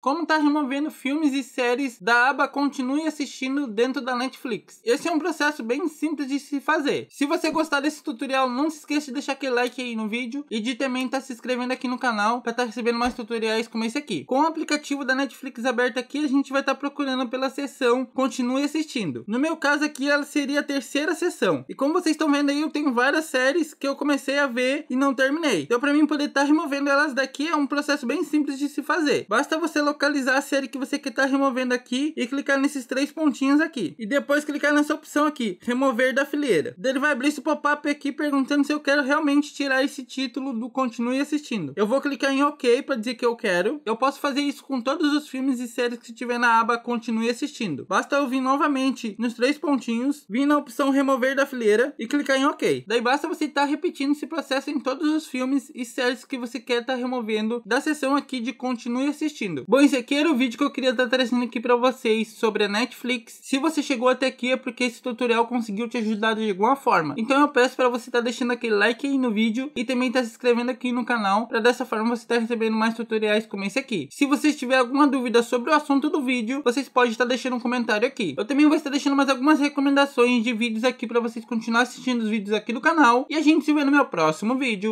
como está removendo filmes e séries da aba Continue Assistindo dentro da Netflix. Esse é um processo bem simples de se fazer. Se você gostar desse tutorial, não se esqueça de deixar aquele like aí no vídeo e de também estar tá se inscrevendo aqui no canal para estar tá recebendo mais tutoriais como esse aqui. Com o aplicativo da Netflix aberto aqui, a gente vai estar tá procurando pela seção Continue Assistindo. No meu caso aqui, ela seria a terceira seção. E como vocês estão vendo aí, eu tenho várias séries que eu comecei a ver e não terminei. Então para mim poder estar tá removendo elas daqui é um processo bem simples de se fazer. Basta você localizar a série que você está removendo aqui e clicar nesses três pontinhos aqui. E depois clicar nessa opção aqui, remover da fileira. Daí ele vai abrir esse pop-up aqui perguntando se eu quero realmente tirar esse título do continue assistindo. Eu vou clicar em OK para dizer que eu quero. Eu posso fazer isso com todos os filmes e séries que tiver na aba continue assistindo. Basta eu vir novamente nos três pontinhos, vir na opção remover da fileira e clicar em OK. Daí basta você estar tá repetindo esse processo em todos os filmes e séries que você quer estar tá removendo da seção aqui de continue assistindo. Bom, esse aqui era o vídeo que eu queria estar trazendo aqui para vocês sobre a Netflix. Se você chegou até aqui é porque esse tutorial conseguiu te ajudar de alguma forma. Então eu peço para você estar tá deixando aquele like aí no vídeo e também estar tá se inscrevendo aqui no canal para dessa forma você estar tá recebendo mais tutoriais como esse aqui. Se vocês tiverem alguma dúvida sobre o assunto do vídeo, vocês podem estar deixando um comentário aqui. Eu também vou estar deixando mais algumas recomendações de vídeos aqui para vocês continuar assistindo os vídeos aqui do canal. E a gente se vê no meu próximo vídeo.